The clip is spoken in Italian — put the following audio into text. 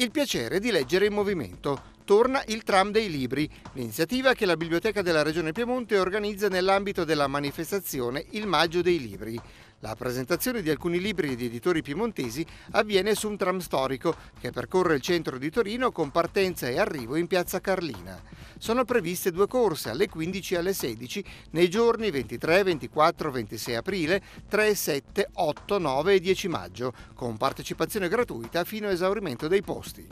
il piacere di leggere in movimento. Torna il tram dei libri, l'iniziativa che la Biblioteca della Regione Piemonte organizza nell'ambito della manifestazione Il Maggio dei Libri. La presentazione di alcuni libri di editori piemontesi avviene su un tram storico che percorre il centro di Torino con partenza e arrivo in piazza Carlina. Sono previste due corse alle 15 e alle 16 nei giorni 23, 24, 26 aprile, 3, 7, 8, 9 e 10 maggio, con partecipazione gratuita fino a esaurimento dei posti.